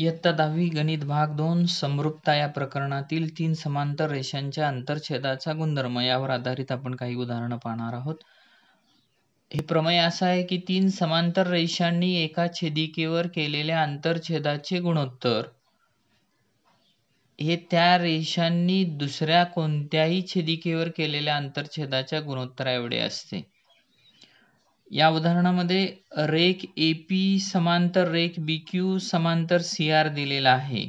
इयत्ता दहावी गणित भाग दोन समरूपता या प्रकरणातील तीन समांतर रेषांच्या आंतरछेदाचा गुणधर्म यावर आधारित आपण काही उदाहरणं पाहणार आहोत हे प्रमेय असा आहे की तीन समांतर रेषांनी एका छेदिकेवर केलेल्या आंतरछेदाचे गुणोत्तर हे त्या रेषांनी दुसऱ्या कोणत्याही छेदिकेवर केलेल्या आंतरछेदाच्या एवढे असते या उदाहरणामध्ये रेक ए पी समांतर रेक बी क्यू समांतर सी आर दिलेला आहे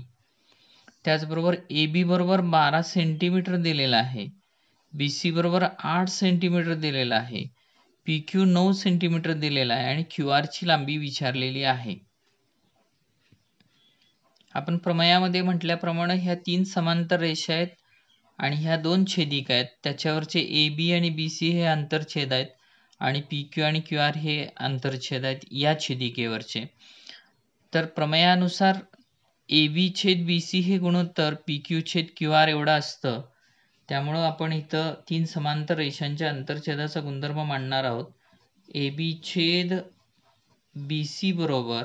त्याचबरोबर ए बी बरोबर बारा सेंटीमीटर दिलेला आहे बी सी बरोबर आठ सेंटीमीटर दिलेला आहे पी क्यू नऊ सेंटीमीटर दिलेला आहे आणि क्यू ची लांबी विचारलेली आहे आपण प्रमयामध्ये म्हटल्याप्रमाणे ह्या तीन समांतर रेषा आहेत आणि ह्या दोन छेदिका आहेत त्याच्यावरचे ए बी आणि बी सी हे आंतरछेद आहेत आणि पी क्यू आणि क्यू आर हे आंतरछेद आहेत या छेदिकेवरचे तर प्रमेयानुसार ए बी छेद बी सी हे गुणोत्तर पी क्यू छेद क्यू आर एवढं असतं त्यामुळं आपण इथं तीन समांतर रेषांच्या आंतरछेदाचा गुणधर्म मांडणार आहोत ए बी छेद बी सी बरोबर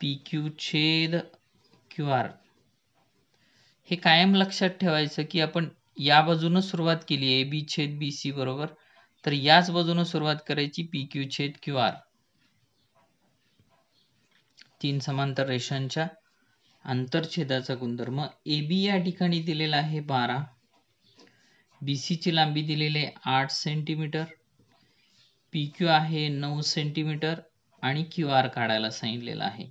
पी क्यू छेद क्यू आर हे कायम लक्षात ठेवायचं की आपण या बाजूनं सुरुवात केली ए बी छेद बी सी बरोबर तर याच बाजूने सुरुवात करायची पी क्यू छेद क्यू आर तीन समांतर रेषांच्या आंतरछेदाचा गुणधर्म ए बी या ठिकाणी दिलेला आहे बारा बी ची लांबी दिलेली आहे आठ सेंटीमीटर पी क्यू आहे नऊ सेंटीमीटर आणि क्यू आर काढायला सांगितलेला आहे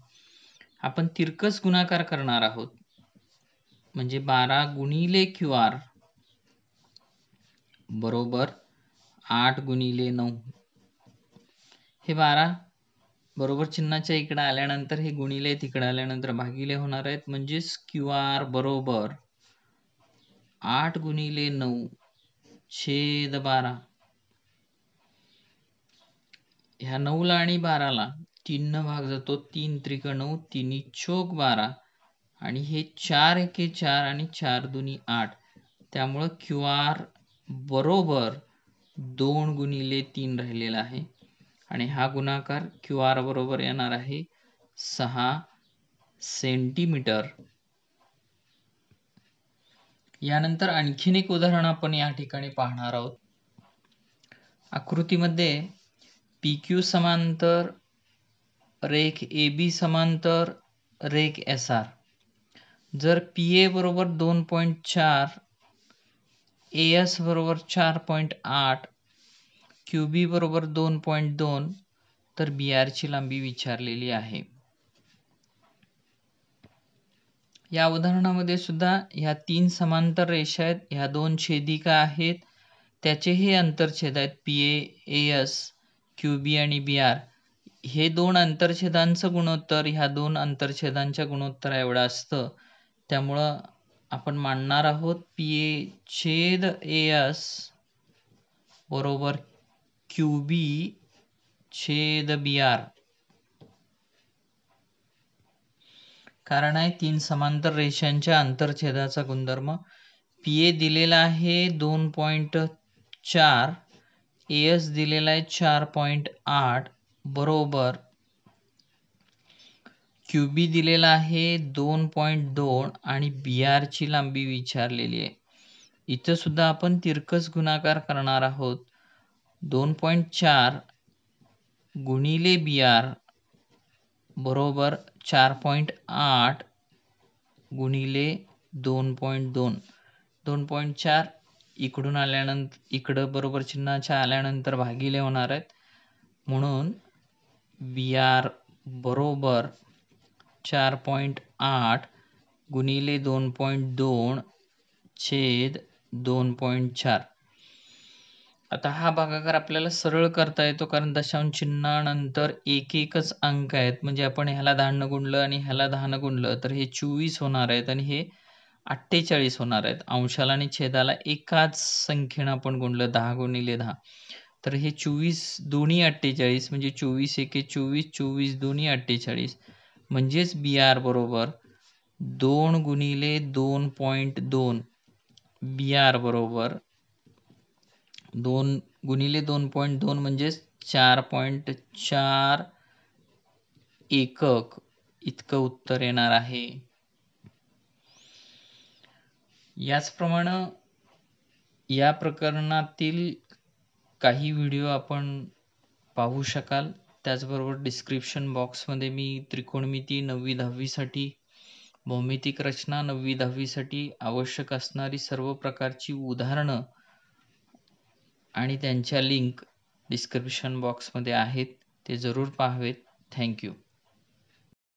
आपण तिरकस गुणाकार करणार आहोत म्हणजे बारा गुणिले क्यू आर बरोबर आठ गुणिले नऊ हे बारा बरोबर चिन्हाच्या इकडे आल्यानंतर हे गुणिले तिकडे आल्यानंतर भागिले होणार आहेत म्हणजेच क्यू आर बरोबर आठ गुणिले नऊ छेद बारा ह्या नऊला आणि बाराला तीननं भाग जातो तीन त्रिक नऊ तिन्ही चोक बारा आणि हे चार एके चार आणि चार दोन्ही आठ त्यामुळं क्यू आर बरोबर दोन गुणिले तीन राहिलेला आहे आणि हा गुणाकार क्यू आर बरोबर येणार आहे सहा सेंटीमीटर यानंतर आणखीन एक उदाहरण आपण या ठिकाणी पाहणार आहोत आकृतीमध्ये पी क्यू समांतर रेख ए बी समांतर रेख एस आर जर पी ए बरोबर दोन पॉईंट चार ए एस बरोबर चार पॉईंट आठ क्यू बी बरोबर दोन पॉईंट दोन तर बी आरची लांबी विचारलेली आहे या उदाहरणामध्ये सुद्धा ह्या तीन समांतर रेषा आहेत ह्या दोन छेदिका आहेत त्याचे हे अंतरछेद आहेत P A S Q B आणि बी आर हे दोन अंतरछेदांचं गुणोत्तर ह्या दोन अंतरछेदांच्या गुणोत्तरा एवढं असतं त्यामुळं आपण मांडणार आहोत पी ए छेद ए एस बरोबर क्यू बी छेद बी आर कारण आहे तीन समांतर रेषांच्या आंतरछेदाचा गुणधर्म पी ए दिलेला आहे दोन पॉईंट चार ए एस दिलेला आहे चार पॉईंट आठ बरोबर क्यू बी दिलेला आहे दोन पॉईंट दोन आणि बी आरची लांबी विचारलेली आहे इथंसुद्धा आपण तिरकस गुणाकार करणार आहोत दोन पॉईंट चार गुणिले बी आर बरोबर चार पॉईंट आठ गुणिले दोन पॉईंट दोन दोन पॉईंट चार इकडून आल्यानंतर इकडं बरोबर चिन्हाच्या आल्यानंतर भागिले होणार आहेत म्हणून बी आर बरोबर चार पॉईंट आठ गुणिले दोन पॉईंट दोन छेद दोन पॉईंट चार आता हा भागाकार आपल्याला सरळ करता येतो कारण दशांश चिन्हानंतर एक एकच अंक आहेत म्हणजे आपण ह्याला दहानं गुणलं आणि ह्याला दहानं गुणलं तर हे चोवीस होणार आहेत आणि हे अठ्ठेचाळीस होणार आहेत अंशाला आणि छेदाला एकाच संख्येनं आपण गुणलं दहा गुणिले दहा तर हे चोवीस दोन्ही अठ्ठेचाळीस म्हणजे चोवीस एके चोवीस चोवीस दोन्ही अठ्ठेचाळीस म्हणजेच बी आर बरोबर दोन गुणिले दोन पॉईंट दोन बी आर बरोबर दोन गुणिले दोन पॉईंट दोन म्हणजेच चार पॉईंट चार एकक इतकं उत्तर येणार आहे याचप्रमाणे या प्रकरणातील काही व्हिडिओ आपण पाहू शकाल त्याचबरोबर डिस्क्रिप्शन बॉक्समध्ये मी त्रिकोणमिती नववी दहावीसाठी भौमितिक रचना नववी दहावीसाठी आवश्यक असणारी सर्व प्रकारची उदाहरणं आणि त्यांच्या लिंक डिस्क्रिप्शन बॉक्समध्ये आहेत ते जरूर पाहावेत थँक्यू